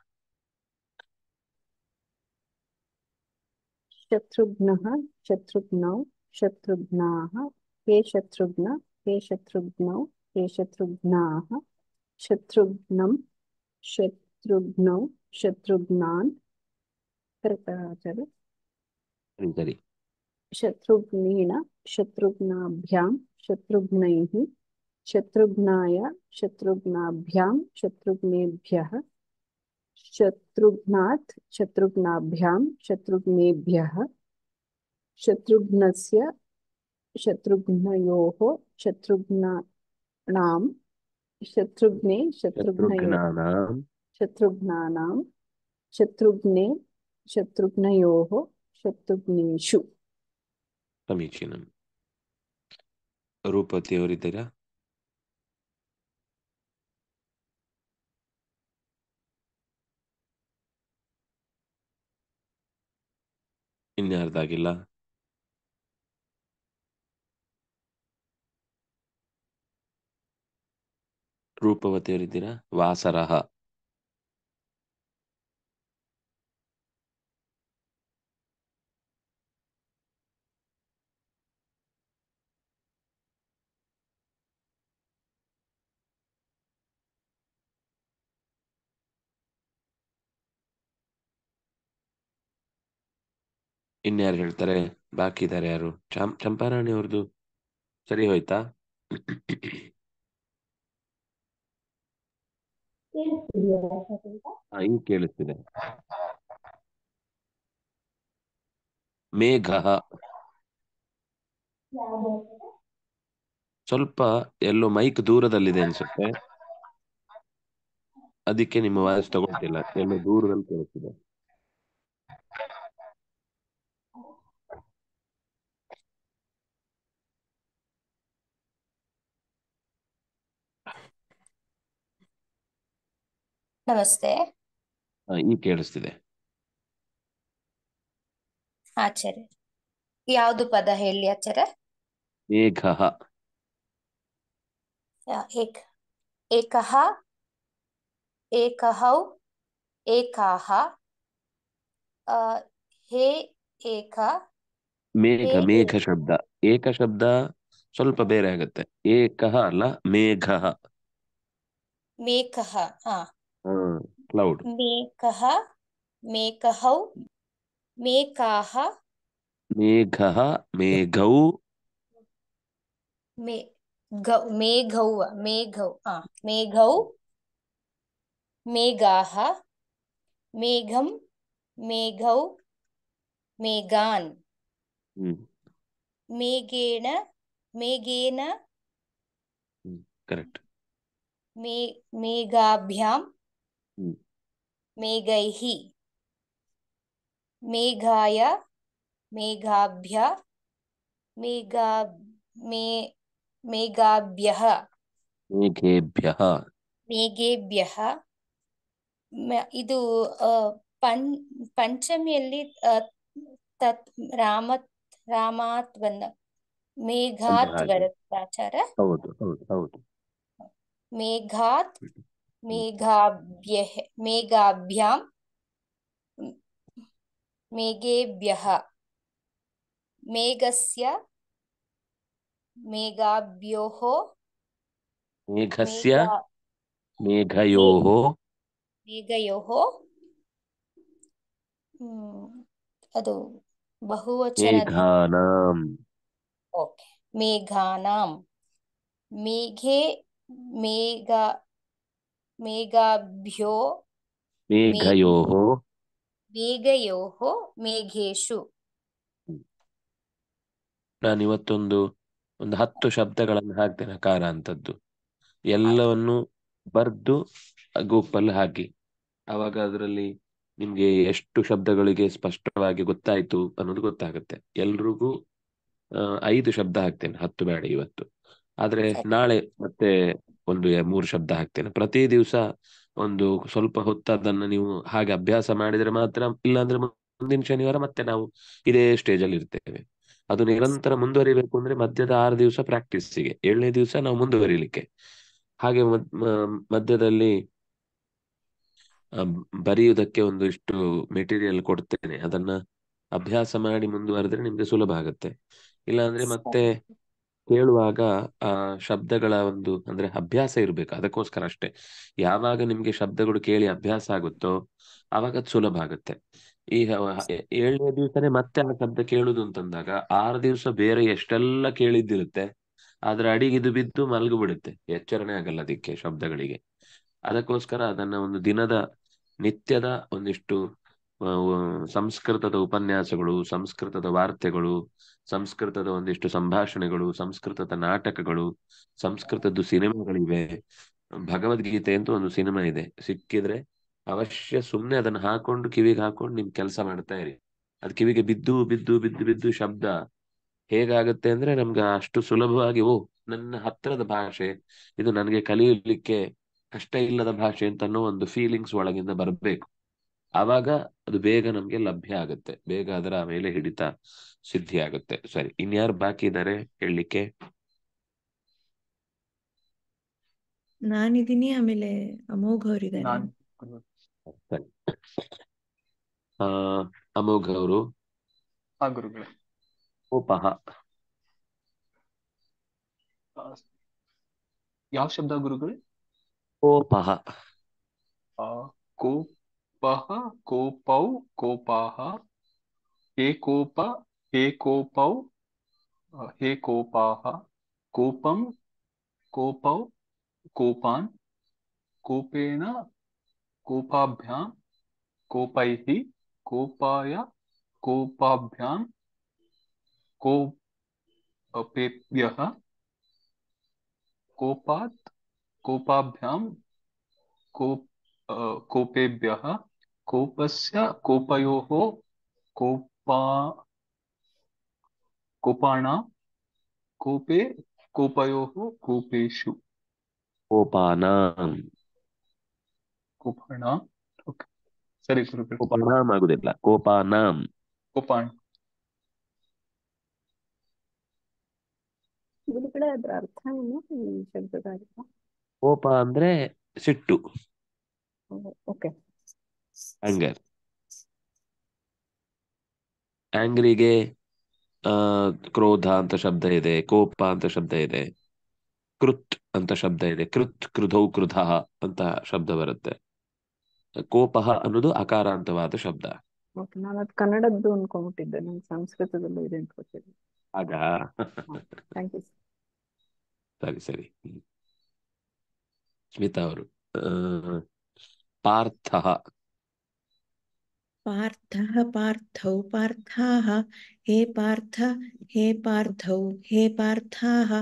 शत्रुघ्न शत्रुघ्न शत्रुघ्ना हे शत्रुघ्न हे शत्रुघ्न हे शत्रुघ्नाः शत्रुघ्न शत्रुघ्न शत्रुघ्नान् कृताचर शत्रुघ्नाभ्या शत्रुघ्न शत्रुघ्नाय शत्रुघ्नाभ्या शत्रुघ्नेभ्यः शत्रुघ्नात् शत्रुघ्नाभ्यां शत्रुघ्न से शत्रुघ्नयोः शत्रुघ्ना शत्रुघ्ने शत्रुघ्न शत्रुघ्ना शत्रुघ्ने शत्रुघ्नयोः शत्रुघ्नेषु समीचीन रूपते और ಅವರಿದ್ದೀರಾ ಇನ್ಯಾರ್ದಾಗಿಲ್ಲ ರೂಪವತಿಯವರಿದ್ದೀರಾ ವಾಸರಹ ಯಾರು ಹೇಳ್ತಾರೆ ಬಾಕಿ ಇದ್ದಾರೆ ಯಾರು ಚಂಪಾರಾಣಿ ಅವ್ರದ್ದು ಸರಿ ಹೋಯ್ತಾ ಈಗ ಕೇಳಿಸ್ತಿದೆ ಮೇಘ ಸ್ವಲ್ಪ ಎಲ್ಲೋ ಮೈಕ್ ದೂರದಲ್ಲಿದೆ ಅನ್ಸುತ್ತೆ ಅದಕ್ಕೆ ನಿಮ್ಮ ವಾಯ್ಸ್ ತಗೊಳ್ತಿಲ್ಲ ಎಲ್ಲೋ ದೂರದಲ್ಲಿ ಕೇಳಿಸ್ತಿದೆ ನಮಸ್ತೆ ಈಗ ಕೇಳಿಸ್ತಿದೆ ಆಚಾರ್ಯ ಯಾವುದು ಪದ ಹೇಳಿ ಆಚಾರ್ಯ ಏಕಃ ಏಕ ಏಕಃ ಏಕಹೌ ಏಕಾಹ ಹೇ ಏಕ ಮೇಘ ಮೇಘ ಶಬ್ದ ಏಕ ಶಬ್ದ ಸ್ವಲ್ಪ ಬೇರೆ ಆಗುತ್ತೆ ಏಕಃ ಅಲ್ಲ ಮೇಘಃ ಮೇಘಃ ಹಾ क्लाउड मेकः मेकहौ मेकाः मेघः मेघौ मे गौ मेघौ मेघौ मेघौ मेघाः मेघं हम्म। मेघेन मेघेन हम्म, करेक्ट् मे मेघाभ्यां ಮೇಘೈಃ ಮೇಘಾಯ ಮೇಘಾಭ್ಯ ಮೇಘಾ ಮೇ ಮೇಘಾಭ್ಯ ಮೇಘೇಭ್ಯ ಮೇಘೇಭ್ಯಃ ಇದು ಪಂ ಪಂಚಮಿಯಲ್ಲಿ ತತ್ ರಾಮತ್ ರಾಮಾತ್ ಬಂದ ಮೇಘಾತ್ ಬರುತ್ತೆ ಆಚಾರ ಮೇಘಾತ್ मेघाभ्या मेघाभ्यां मेघेभ्यः मेघस्य मेघाभ्योः मेघस्य मेघयोः मेघयोः ಅದು ಬಹುವಚನ ಮೇಘಾನಾಂ ओके ಮೇಘಾನಾಂ मेघे मेघा ಮೇಘಾಭ್ಯೋ ಮೇಘಯೋ ಮೇಘಯೋ ಮೇಘೇಶು ನಾನು ಇವತ್ತೊಂದು ಒಂದು ಹತ್ತು ಶಬ್ದಗಳನ್ನು ಹಾಕ್ತೇನೆ ಕಾರ ಅಂತದ್ದು ಎಲ್ಲವನ್ನು ಬರ್ದು ಗೋಪಲ್ ಹಾಕಿ ಅವಾಗ ಅದರಲ್ಲಿ ನಿಮ್ಗೆ ಎಷ್ಟು ಶಬ್ದಗಳಿಗೆ ಸ್ಪಷ್ಟವಾಗಿ ಗೊತ್ತಾಯ್ತು ಅನ್ನೋದು ಗೊತ್ತಾಗುತ್ತೆ ಎಲ್ರಿಗೂ ಐದು ಶಬ್ದ ಹಾಕ್ತೇನೆ ಹತ್ತು ಬೇಡ ಇವತ್ತು ಆದ್ರೆ ನಾಳೆ ಮತ್ತೆ ಒಂದು ಮೂರು ಶಬ್ದ ಹಾಕ್ತೇನೆ ಪ್ರತಿ ದಿವಸ ಒಂದು ಸ್ವಲ್ಪ ಹೊತ್ತದನ್ನ ನೀವು ಹಾಗೆ ಅಭ್ಯಾಸ ಮಾಡಿದ್ರೆ ಮಾತ್ರ ಇಲ್ಲಾಂದ್ರೆ ಮುಂದಿನ ಶನಿವಾರ ಮತ್ತೆ ನಾವು ಇದೇ ಸ್ಟೇಜ್ ಅಲ್ಲಿ ಇರ್ತೇವೆ ಅದು ನಿರಂತರ ಮುಂದುವರಿಬೇಕು ಅಂದ್ರೆ ಮಧ್ಯದ ಆರು ದಿವಸ ಪ್ರಾಕ್ಟೀಸ್ಗೆ ಏಳನೇ ದಿವಸ ನಾವು ಮುಂದುವರಿಲಿಕ್ಕೆ ಹಾಗೆ ಮಧ್ಯದಲ್ಲಿ ಬರೆಯುವುದಕ್ಕೆ ಒಂದು ಇಷ್ಟು ಮೆಟೀರಿಯಲ್ ಕೊಡ್ತೇನೆ ಅದನ್ನ ಅಭ್ಯಾಸ ಮಾಡಿ ಮುಂದುವರೆದ್ರೆ ನಿಮ್ಗೆ ಸುಲಭ ಆಗುತ್ತೆ ಇಲ್ಲಾಂದ್ರೆ ಮತ್ತೆ ಕೇಳುವಾಗ ಆ ಶಬ್ದಗಳ ಒಂದು ಅಂದ್ರೆ ಅಭ್ಯಾಸ ಇರ್ಬೇಕು ಅದಕ್ಕೋಸ್ಕರ ಅಷ್ಟೇ ಯಾವಾಗ ನಿಮ್ಗೆ ಶಬ್ದಗಳು ಕೇಳಿ ಅಭ್ಯಾಸ ಆಗುತ್ತೋ ಅವಾಗ ಅದು ಸುಲಭ ಆಗುತ್ತೆ ಈ ಏಳನೇ ದಿವಸನೇ ಮತ್ತೆ ಆ ಶಬ್ದ ಕೇಳುದು ಅಂತಂದಾಗ ಆರು ದಿವಸ ಬೇರೆ ಎಷ್ಟೆಲ್ಲ ಕೇಳಿದ್ದಿರುತ್ತೆ ಅದ್ರ ಅಡಿಗಿದು ಬಿದ್ದು ಮಲಗು ಬಿಡುತ್ತೆ ಎಚ್ಚರಣೆ ಆಗಲ್ಲ ಅದಕ್ಕೆ ಶಬ್ದಗಳಿಗೆ ಅದಕ್ಕೋಸ್ಕರ ಅದನ್ನ ಒಂದು ದಿನದ ನಿತ್ಯದ ಒಂದಿಷ್ಟು ಸಂಸ್ಕೃತದ ಉಪನ್ಯಾಸಗಳು ಸಂಸ್ಕೃತದ ವಾರ್ತೆಗಳು ಸಂಸ್ಕೃತದ ಒಂದಿಷ್ಟು ಸಂಭಾಷಣೆಗಳು ಸಂಸ್ಕೃತದ ನಾಟಕಗಳು ಸಂಸ್ಕೃತದ್ದು ಸಿನಿಮಾಗಳಿವೆ ಭಗವದ್ಗೀತೆ ಅಂತ ಒಂದು ಸಿನಿಮಾ ಇದೆ ಸಿಕ್ಕಿದ್ರೆ ಅವಶ್ಯ ಸುಮ್ನೆ ಅದನ್ನ ಹಾಕೊಂಡು ಕಿವಿಗೆ ಹಾಕೊಂಡು ನಿಮ್ ಕೆಲಸ ಮಾಡ್ತಾ ಇರಿ ಅದ್ ಕಿವಿಗೆ ಬಿದ್ದು ಬಿದ್ದು ಬಿದ್ದು ಬಿದ್ದು ಶಬ್ದ ಹೇಗಾಗತ್ತೆ ಅಂದ್ರೆ ನಮ್ಗೆ ಅಷ್ಟು ಸುಲಭವಾಗಿ ಓ ನನ್ನ ಹತ್ರದ ಭಾಷೆ ಇದು ನನಗೆ ಕಲಿಯಲಿಕ್ಕೆ ಕಷ್ಟ ಇಲ್ಲದ ಭಾಷೆ ಅಂತ ಒಂದು ಫೀಲಿಂಗ್ಸ್ ಒಳಗಿಂದ ಬರಬೇಕು ಆವಾಗ ಅದು ಬೇಗ ನಮ್ಗೆ ಲಭ್ಯ ಆಗುತ್ತೆ ಬೇಗ ಅದರ ಮೇಲೆ ಹಿಡಿತ ಸಿದ್ಧಿ ಆಗುತ್ತೆ ಸರಿ ಇನ್ಯಾರು ಬಾಕಿ ಇದ್ದಾರೆ ಹೇಳಲಿಕ್ಕೆ ನಾನಿದ್ದೀನಿ ಆಮೇಲೆ ಅಮೋಘ ಅವರಿದ್ದಾರೆ ಅಮೋಘ್ ಅವರು ಉಪಹ ಯಾವ ಶಬ್ದ ಗುರುಗಳು ಓಪಹ ಕೋಪ कोपः कोपौ हे एकोप एकोपौ एकोपाः कोपं कोपौ कोपान् कोपेन कोपाभ्यां कोपैः कोपाय कोपेभ्यः कोपात् कोप कोपेभ्यः ಕೋಪಸ್ಯ ಕೋಪಯೋ ಕೋಪ ಕೋಪಾಣ ಕೋಪೆ ಕೋಪಯೋ ಕೋಪೇಶು ಕೋಪಾನ ಕೋಪಾಣ ಸರಿ ಕೋಪಾಣ ಕೋಪಾನಾಂ ಆಗುದಿಲ್ಲ ಕೋಪಾನಾಂ ಕೋಪಾಣ ಗುರುಗಳ ಅದರ ಅರ್ಥ ಏನು ಅರ್ಥ ಕೋಪ ಅಂದ್ರೆ ಸಿಟ್ಟು ಓಕೆ ಆಂಗರ್ ಆಂಗ್ರಿಗೆ ಕ್ರೋಧ ಅಂತ ಶಬ್ದ ಇದೆ ಕೋಪ ಅಂತ ಶಬ್ದ ಇದೆ ಕೃತ್ ಅಂತ ಶಬ್ದ ಇದೆ ಕೃತ್ ಕೃಧೌ ಕೃಧ ಅಂತ ಶಬ್ದ ಬರುತ್ತೆ ಕೋಪ ಅನ್ನೋದು ಅಕಾರಾಂತವಾದ ಶಬ್ದ ನಾನು ಅದು ಕನ್ನಡದ್ದು ಅನ್ಕೊಂಡ್ಬಿಟ್ಟಿದ್ದೆ ನಂಗೆ ಸಂಸ್ಕೃತದಲ್ಲೂ ಇದೆ ಸರಿ ಸರಿ ಸ್ಮಿತಾ ಅವರು ಪಾರ್ಥ पार्थ पार्थ पार्थाः हे पार्थ हे पार्थौ हे पार्थाः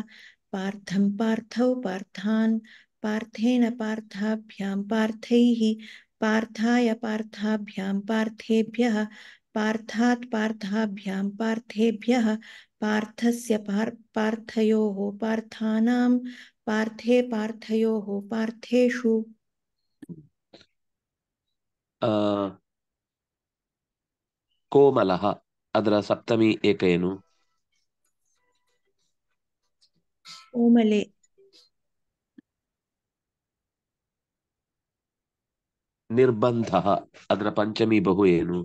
पार्थं पार्थौ पार्थान् पार्थेन पार्थाभ्यां पार्थैः पार्थाय पार्थाभ्यां पार्थेभ्यः पार्थात् पार्थाभ्यां पार्थेभ्यः पार्थस्य पार् पार्थयोः पार्थानां पार्थे पार्थयोः पार्थेषु कोमल अदर सप्तमी एकेनु निर्बंध अदर पंचमी बहु एनु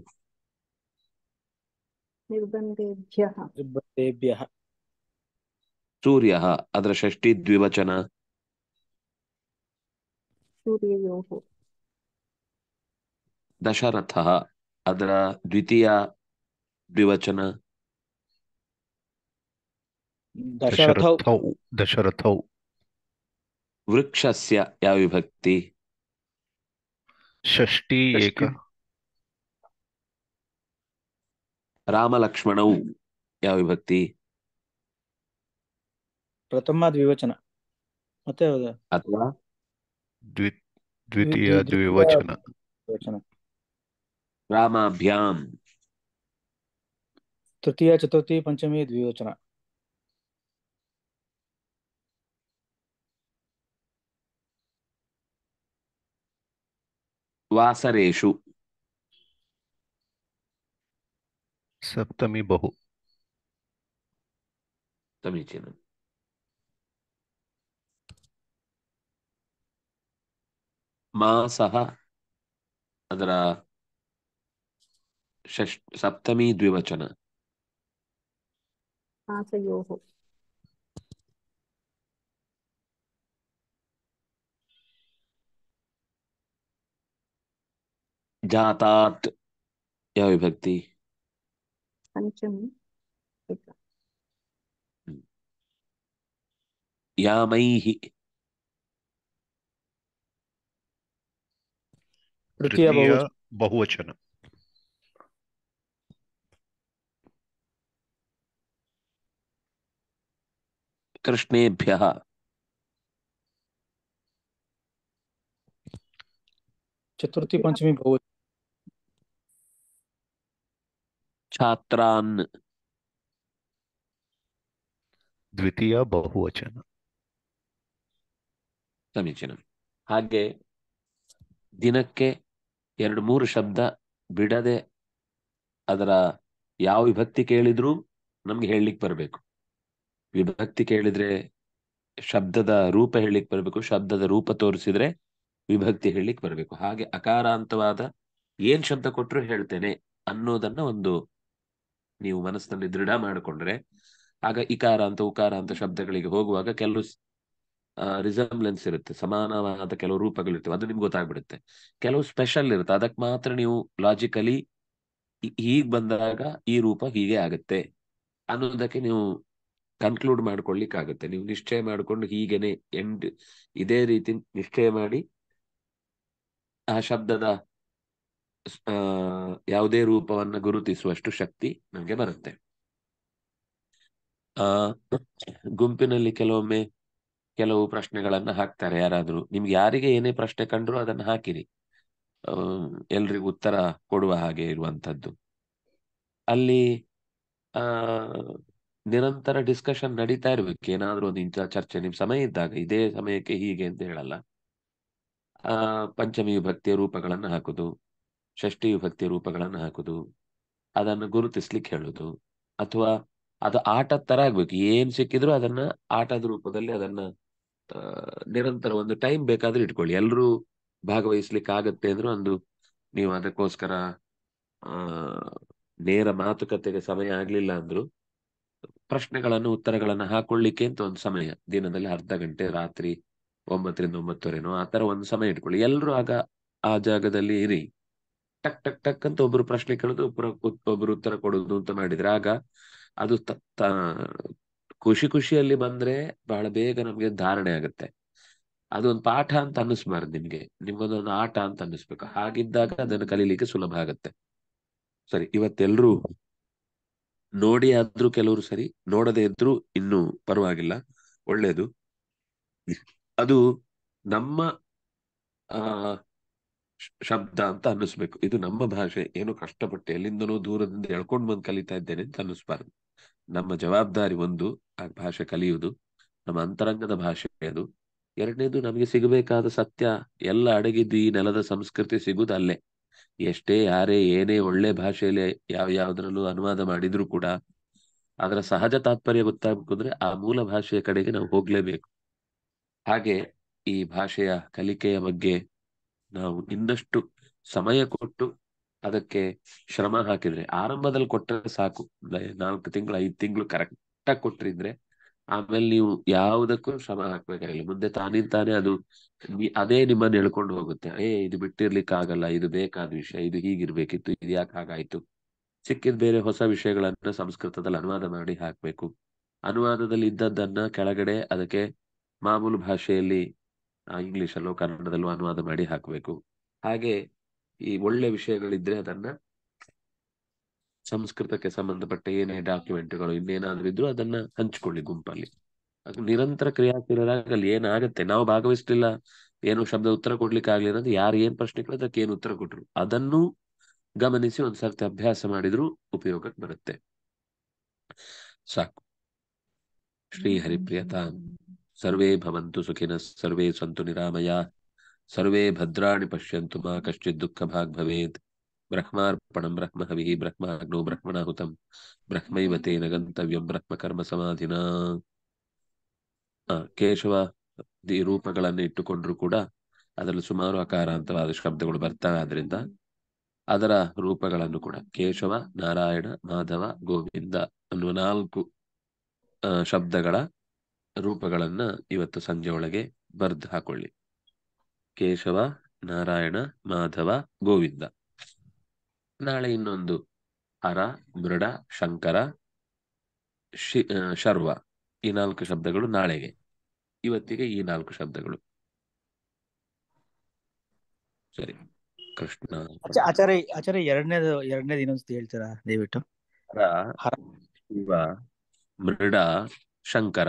निर्बन्धेभ्यः षष्ठी द्विवचन सूर्ययोः अदर द्वितीय द्विवचन दशरथ वृक्ष या विभक्ति षष्टी एक रामलक्ष्मणौ या विभक्ति प्रथम द्विवचन मत अथवा द्वितीय द्विवचन रामाभ्याम तृतीय चतुर्थी पंचमी द्विवचना वासरेशु सप्तमी बहु समीचीनम् मासः अदरा सप्तमी द्विवचन आसयोः हाँ, या विभक्ति बहुवचन ಕೃಷ್ಣೇಭ್ಯ ಚತುರ್ಥಿ ಪಂಚಮಿ भवति ಚಾತ್ರಾನ ದ್ವಿತೀಯ ಬಹುವಚನ ಸಮೀಚೀನ ಹಾಗೆ ದಿನಕ್ಕೆ ಎರಡು ಮೂರು ಶಬ್ದ ಬಿಡದೆ ಅದರ ಯಾವ ವಿಭಕ್ತಿ ಕೇಳಿದ್ರೂ ನಮ್ಗೆ ಹೇಳಲಿಕ್ಕೆ ಬರಬೇಕು ವಿಭಕ್ತಿ ಕೇಳಿದ್ರೆ ಶಬ್ದದ ರೂಪ ಹೇಳಲಿಕ್ಕೆ ಬರಬೇಕು ಶಬ್ದದ ರೂಪ ತೋರಿಸಿದ್ರೆ ವಿಭಕ್ತಿ ಹೇಳಲಿಕ್ಕೆ ಬರಬೇಕು ಹಾಗೆ ಅಕಾರಾಂತವಾದ ಏನ್ ಶಬ್ದ ಕೊಟ್ಟರು ಹೇಳ್ತೇನೆ ಅನ್ನೋದನ್ನ ಒಂದು ನೀವು ಮನಸ್ಸಿನಲ್ಲಿ ದೃಢ ಮಾಡಿಕೊಂಡ್ರೆ ಆಗ ಇಕಾರ ಅಂತ ಉಕಾರ ಅಂತ ಶಬ್ದಗಳಿಗೆ ಹೋಗುವಾಗ ಕೆಲವು ರಿಸಂಬ್ಲೆನ್ಸ್ ಇರುತ್ತೆ ಸಮಾನವಾದ ಕೆಲವು ಇರ್ತವೆ ಅದು ನಿಮ್ಗೆ ಗೊತ್ತಾಗ್ಬಿಡುತ್ತೆ ಕೆಲವು ಸ್ಪೆಷಲ್ ಇರುತ್ತೆ ಅದಕ್ಕೆ ಮಾತ್ರ ನೀವು ಲಾಜಿಕಲಿ ಹೀಗ್ ಬಂದಾಗ ಈ ರೂಪ ಹೀಗೆ ಆಗುತ್ತೆ ಅನ್ನೋದಕ್ಕೆ ನೀವು ಕನ್ಕ್ಲೂಡ್ ಮಾಡ್ಕೊಳ್ಲಿಕ್ಕಾಗುತ್ತೆ ನೀವು ನಿಶ್ಚಯ ಮಾಡಿಕೊಂಡು ಹೀಗೇನೆ ಎಂಡ್ ಇದೇ ರೀತಿ ನಿಶ್ಚಯ ಮಾಡಿ ಆ ಶಬ್ದದ ಯಾವುದೇ ರೂಪವನ್ನ ಗುರುತಿಸುವಷ್ಟು ಶಕ್ತಿ ನಮಗೆ ಬರುತ್ತೆ ಆ ಗುಂಪಿನಲ್ಲಿ ಕೆಲವೊಮ್ಮೆ ಕೆಲವು ಪ್ರಶ್ನೆಗಳನ್ನ ಹಾಕ್ತಾರೆ ಯಾರಾದ್ರೂ ನಿಮ್ಗೆ ಯಾರಿಗೆ ಏನೇ ಪ್ರಶ್ನೆ ಕಂಡ್ರು ಅದನ್ನ ಹಾಕಿರಿ ಎಲ್ರಿಗೂ ಉತ್ತರ ಕೊಡುವ ಹಾಗೆ ಇರುವಂತದ್ದು ಅಲ್ಲಿ ಆ ನಿರಂತರ ಡಿಸ್ಕಷನ್ ನಡೀತಾ ಇರ್ಬೇಕು ಏನಾದ್ರೂ ಒಂದು ಇಂಥ ಚರ್ಚೆ ನಿಮ್ ಸಮಯ ಇದ್ದಾಗ ಇದೇ ಸಮಯಕ್ಕೆ ಹೀಗೆ ಅಂತ ಹೇಳಲ್ಲ ಆ ಪಂಚಮಿ ವಿಭಕ್ತಿಯ ರೂಪಗಳನ್ನು ಹಾಕುದು ಷಷ್ಠಿ ವಿಭಕ್ತಿಯ ರೂಪಗಳನ್ನು ಹಾಕುದು ಅದನ್ನು ಗುರುತಿಸ್ಲಿಕ್ಕೆ ಹೇಳುದು ಅಥವಾ ಅದು ಆಟದ ತರ ಆಗ್ಬೇಕು ಏನ್ ಸಿಕ್ಕಿದ್ರು ಅದನ್ನ ಆಟದ ರೂಪದಲ್ಲಿ ಅದನ್ನ ನಿರಂತರ ಒಂದು ಟೈಮ್ ಬೇಕಾದ್ರೆ ಇಟ್ಕೊಳ್ಳಿ ಎಲ್ಲರೂ ಭಾಗವಹಿಸ್ಲಿಕ್ಕೆ ಆಗತ್ತೆ ಅಂದ್ರೂ ಒಂದು ನೀವು ಅದಕ್ಕೋಸ್ಕರ ಆ ನೇರ ಮಾತುಕತೆಗೆ ಸಮಯ ಆಗ್ಲಿಲ್ಲ ಅಂದ್ರು ಪ್ರಶ್ನೆಗಳನ್ನು ಉತ್ತರಗಳನ್ನು ಹಾಕೊಳ್ಳಿಕ್ಕೆ ಅಂತ ಒಂದು ಸಮಯ ದಿನದಲ್ಲಿ ಅರ್ಧ ಗಂಟೆ ರಾತ್ರಿ ಒಂಬತ್ತರಿಂದ ಒಂಬತ್ತುವರೆನೋ ಆತರ ಒಂದು ಸಮಯ ಇಟ್ಕೊಳ್ಳಿ ಎಲ್ಲರೂ ಆಗ ಆ ಜಾಗದಲ್ಲಿ ಇರಿ ಟಕ್ ಟಕ್ ಟಕ್ ಅಂತ ಒಬ್ರು ಪ್ರಶ್ನೆ ಕೇಳುದು ಒಬ್ರು ಒಬ್ರು ಉತ್ತರ ಕೊಡುದು ಅಂತ ಮಾಡಿದ್ರೆ ಆಗ ಅದು ಖುಷಿ ಖುಷಿಯಲ್ಲಿ ಬಂದ್ರೆ ಬಹಳ ಬೇಗ ನಮ್ಗೆ ಧಾರಣೆ ಆಗುತ್ತೆ ಅದೊಂದು ಪಾಠ ಅಂತ ಅನ್ನಿಸ್ಬಾರ್ದು ನಿಮ್ಗೆ ನಿಮ್ಗೊಂದೊಂದು ಆಟ ಅಂತ ಅನ್ನಿಸ್ಬೇಕು ಹಾಗಿದ್ದಾಗ ಅದನ್ನು ಕಲೀಲಿಕ್ಕೆ ಸುಲಭ ಆಗತ್ತೆ ಸರಿ ಇವತ್ತೆಲ್ಲರೂ ನೋಡಿ ಆದ್ರೂ ಕೆಲವರು ಸರಿ ನೋಡದೆ ಇದ್ರು ಇನ್ನು ಪರವಾಗಿಲ್ಲ ಒಳ್ಳೇದು ಅದು ನಮ್ಮ ಆ ಶಬ್ದ ಅಂತ ಅನ್ನಿಸ್ಬೇಕು ಇದು ನಮ್ಮ ಭಾಷೆ ಏನು ಕಷ್ಟಪಟ್ಟು ಎಲ್ಲಿಂದನೋ ದೂರದಿಂದ ಎಳ್ಕೊಂಡ್ ಬಂದು ಕಲಿತಾ ಇದ್ದೇನೆ ಅಂತ ಅನ್ನಿಸ್ಬಾರ್ದು ನಮ್ಮ ಜವಾಬ್ದಾರಿ ಒಂದು ಆ ಭಾಷೆ ಕಲಿಯುವುದು ನಮ್ಮ ಅಂತರಂಗದ ಭಾಷೆ ಅದು ಎರಡನೇದು ನಮಗೆ ಸಿಗಬೇಕಾದ ಸತ್ಯ ಎಲ್ಲ ಅಡಗಿದ್ದು ಈ ನೆಲದ ಸಂಸ್ಕೃತಿ ಸಿಗುವುದು ಅಲ್ಲೇ ಎಷ್ಟೇ ಯಾರೇ ಏನೇ ಒಳ್ಳೆ ಭಾಷೆಯಲ್ಲಿ ಯಾವ ಯಾವ್ದ್ರಲ್ಲೂ ಅನುವಾದ ಮಾಡಿದ್ರು ಕೂಡ ಅದರ ಸಹಜ ತಾತ್ಪರ್ಯ ಗೊತ್ತಾಗ್ಬೇಕಂದ್ರೆ ಆ ಮೂಲ ಭಾಷೆಯ ಕಡೆಗೆ ನಾವು ಹೋಗ್ಲೇಬೇಕು ಹಾಗೆ ಈ ಭಾಷೆಯ ಕಲಿಕೆಯ ಬಗ್ಗೆ ನಾವು ಇನ್ನಷ್ಟು ಸಮಯ ಕೊಟ್ಟು ಅದಕ್ಕೆ ಶ್ರಮ ಹಾಕಿದ್ರೆ ಆರಂಭದಲ್ಲಿ ಕೊಟ್ಟರೆ ಸಾಕು ನಾಲ್ಕು ತಿಂಗಳು ಐದು ತಿಂಗಳು ಕರೆಕ್ಟಾಗಿ ಆಗಿ ಕೊಟ್ರಿದ್ರೆ ಆಮೇಲೆ ನೀವು ಯಾವುದಕ್ಕೂ ಶ್ರಮ ಹಾಕ್ಬೇಕಾಗಿಲ್ಲ ಮುಂದೆ ತಾನಿನ್ ತಾನೇ ಅದು ಅದೇ ನಿಮ್ಮನ್ನ ಹೇಳ್ಕೊಂಡು ಹೋಗುತ್ತೆ ಏ ಇದು ಬಿಟ್ಟಿರ್ಲಿಕ್ಕಾಗಲ್ಲ ಆಗಲ್ಲ ಇದು ಬೇಕಾದ ವಿಷಯ ಇದು ಹೀಗಿರ್ಬೇಕಿತ್ತು ಇದು ಯಾಕೆ ಹಾಗಾಯ್ತು ಸಿಕ್ಕಿದ ಬೇರೆ ಹೊಸ ವಿಷಯಗಳನ್ನ ಸಂಸ್ಕೃತದಲ್ಲಿ ಅನುವಾದ ಮಾಡಿ ಹಾಕ್ಬೇಕು ಅನುವಾದದಲ್ಲಿ ಇದ್ದದ್ದನ್ನ ಕೆಳಗಡೆ ಅದಕ್ಕೆ ಮಾಮೂಲು ಭಾಷೆಯಲ್ಲಿ ಇಂಗ್ಲಿಷಲ್ಲೋ ಕನ್ನಡದಲ್ಲೋ ಅನುವಾದ ಮಾಡಿ ಹಾಕ್ಬೇಕು ಹಾಗೆ ಈ ಒಳ್ಳೆ ವಿಷಯಗಳಿದ್ರೆ ಅದನ್ನ ಸಂಸ್ಕೃತಕ್ಕೆ ಸಂಬಂಧಪಟ್ಟ ಏನೇ ಡಾಕ್ಯುಮೆಂಟ್ಗಳು ಇನ್ನೇನಾದ್ರೂ ಇದ್ರು ಅದನ್ನ ಹಂಚ್ಕೊಳ್ಳಿ ಗುಂಪಲ್ಲಿ ನಿರಂತರ ಕ್ರಿಯಾಶೀಲರಾಗಲಿ ಏನಾಗತ್ತೆ ನಾವು ಭಾಗವಹಿಸ್ಲಿಲ್ಲ ಏನು ಶಬ್ದ ಉತ್ತರ ಕೊಡ್ಲಿಕ್ಕೆ ಆಗ್ಲಿಲ್ಲ ಅಂದ್ರೆ ಯಾರು ಏನ್ ಪ್ರಶ್ನೆ ಕೇಳಿದ್ರೆ ಅದಕ್ಕೆ ಏನು ಉತ್ತರ ಕೊಟ್ರು ಅದನ್ನು ಗಮನಿಸಿ ಒಂದ್ಸರ್ತಿ ಅಭ್ಯಾಸ ಮಾಡಿದ್ರು ಉಪಯೋಗಕ್ಕೆ ಬರುತ್ತೆ ಸಾಕು ಶ್ರೀ ಹರಿಪ್ರಿಯತ ಸರ್ವೇ ಭವಂತು ಸುಖಿನ ಸರ್ವೇ ಸಂತು ನಿರಾಮಯ ಸರ್ವೇ ಭದ್ರಾಣಿ ಪಶ್ಯಂತು ಮಾ ಕಶ್ಚಿತ್ ದುಃಖ ಭಾಗ್ ಭವೇತ್ ಬ್ರಹ್ಮಾರ್ಪಣಂ ಬ್ರಹ್ಮ ಬ್ರಹ್ಮಾಗ್ನೋ ಬ್ರಹ್ಮಣಾಹುತಂ ಬ್ರಹ್ಮೈವ ಬ್ರಹ್ಮೈವತೇನ ಗಂತವ್ಯಂ ಬ್ರಹ್ಮ ಕರ್ಮ ಸಮಾಧಿನ ಕೇಶವ ರೂಪಗಳನ್ನು ಇಟ್ಟುಕೊಂಡ್ರು ಕೂಡ ಅದರಲ್ಲಿ ಸುಮಾರು ಅಕಾರಾಂತವಾದ ಶಬ್ದಗಳು ಬರ್ತವೆ ಆದ್ರಿಂದ ಅದರ ರೂಪಗಳನ್ನು ಕೂಡ ಕೇಶವ ನಾರಾಯಣ ಮಾಧವ ಗೋವಿಂದ ಅನ್ನುವ ನಾಲ್ಕು ಶಬ್ದಗಳ ರೂಪಗಳನ್ನ ಇವತ್ತು ಸಂಜೆ ಒಳಗೆ ಬರ್ದು ಹಾಕೊಳ್ಳಿ ಕೇಶವ ನಾರಾಯಣ ಮಾಧವ ಗೋವಿಂದ ನಾಳೆ ಇನ್ನೊಂದು ಹರ ಮೃಡ ಶಂಕರ ಶಿ ಶರ್ವ ಈ ನಾಲ್ಕು ಶಬ್ದಗಳು ನಾಳೆಗೆ ಇವತ್ತಿಗೆ ಈ ನಾಲ್ಕು ಶಬ್ದಗಳು ಸರಿ ಕೃಷ್ಣ ಆಚಾರ್ಯ ಆಚಾರ್ಯ ಎರಡನೇದು ಎರಡನೇದು ಇನ್ನೊಂದು ಹೇಳ್ತೀರಾ ದಯವಿಟ್ಟು ಶಿವ ಮೃಡ ಶಂಕರ